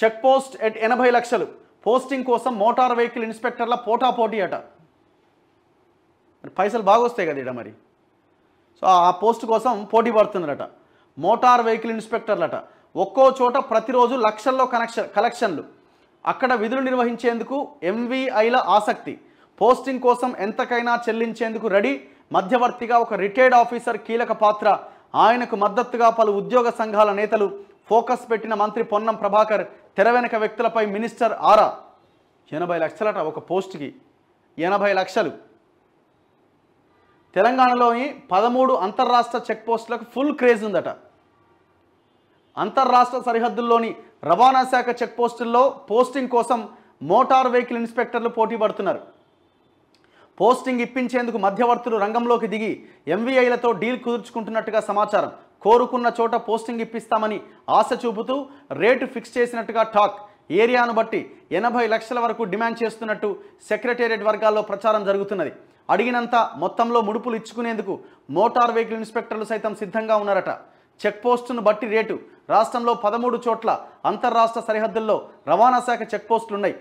check post at ఎనభై లక్షలు posting కోసం మోటార్ వెహికల్ ఇన్స్పెక్టర్ల పోటా పోటీ అట మరి పైసలు బాగా వస్తాయి కదా ఇట మరి సో ఆ పోస్ట్ కోసం పోటీ పడుతుందట మోటార్ వెహికల్ ఇన్స్పెక్టర్లట ఒక్కో చోట ప్రతిరోజు లక్షల్లో కనెక్షన్ కలెక్షన్లు అక్కడ విధులు నిర్వహించేందుకు ఎంవీఐల ఆసక్తి పోస్టింగ్ కోసం ఎంతకైనా చెల్లించేందుకు రెడీ మధ్యవర్తిగా ఒక రిటైర్డ్ ఆఫీసర్ కీలక పాత్ర ఆయనకు మద్దతుగా పలు ఉద్యోగ సంఘాల నేతలు ఫోకస్ పెట్టిన మంత్రి పొన్నం ప్రభాకర్ తెర వెనక వ్యక్తులపై మినిస్టర్ ఆరా ఎనభై లక్షలట ఒక పోస్ట్కి ఎనభై లక్షలు తెలంగాణలోని పదమూడు అంతర్రాష్ట్ర చెక్ పోస్టులకు ఫుల్ క్రేజ్ ఉందట అంతర్రాష్ట్ర సరిహద్దుల్లోని రవాణా శాఖ చెక్ పోస్టుల్లో పోస్టింగ్ కోసం మోటార్ వెహికల్ ఇన్స్పెక్టర్లు పోటీ పడుతున్నారు పోస్టింగ్ ఇప్పించేందుకు మధ్యవర్తులు రంగంలోకి దిగి ఎంవీఐలతో డీల్ కుదుర్చుకుంటున్నట్టుగా సమాచారం కోరుకున్న చోట పోస్టింగ్ ఇప్పిస్తామని ఆశ చూపుతూ రేటు ఫిక్స్ చేసినట్టుగా టాక్ ఏరియాను బట్టి ఎనభై లక్షల వరకు డిమాండ్ చేస్తున్నట్టు సెక్రటేరియట్ వర్గాల్లో ప్రచారం జరుగుతున్నది అడిగినంత మొత్తంలో ముడుపులు ఇచ్చుకునేందుకు మోటార్ వెహికల్ ఇన్స్పెక్టర్లు సైతం సిద్ధంగా ఉన్నారట చెక్పోస్టును బట్టి రేటు రాష్ట్రంలో పదమూడు చోట్ల అంతర్రాష్ట్ర సరిహద్దుల్లో రవాణా శాఖ చెక్పోస్టులున్నాయి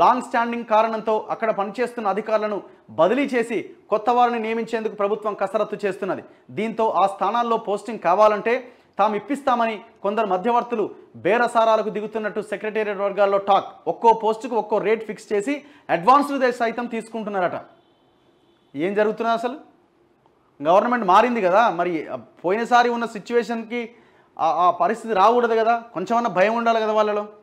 లాంగ్ స్టాండింగ్ కారణంతో అక్కడ పనిచేస్తున్న అధికారులను బదిలీ చేసి కొత్త వారిని నియమించేందుకు ప్రభుత్వం కసరత్తు చేస్తున్నది దీంతో ఆ స్థానాల్లో పోస్టింగ్ కావాలంటే తాము ఇప్పిస్తామని కొందరు మధ్యవర్తులు బేరసారాలకు దిగుతున్నట్టు సెక్రటేరియట్ వర్గాల్లో టాక్ ఒక్కో పోస్టుకు ఒక్కో రేట్ ఫిక్స్ చేసి అడ్వాన్స్డ్ సైతం తీసుకుంటున్నారట ఏం జరుగుతున్నా అసలు గవర్నమెంట్ మారింది కదా మరి పోయినసారి ఉన్న సిచ్యువేషన్కి ఆ పరిస్థితి రాకూడదు కదా కొంచెమన్నా భయం ఉండాలి కదా వాళ్ళలో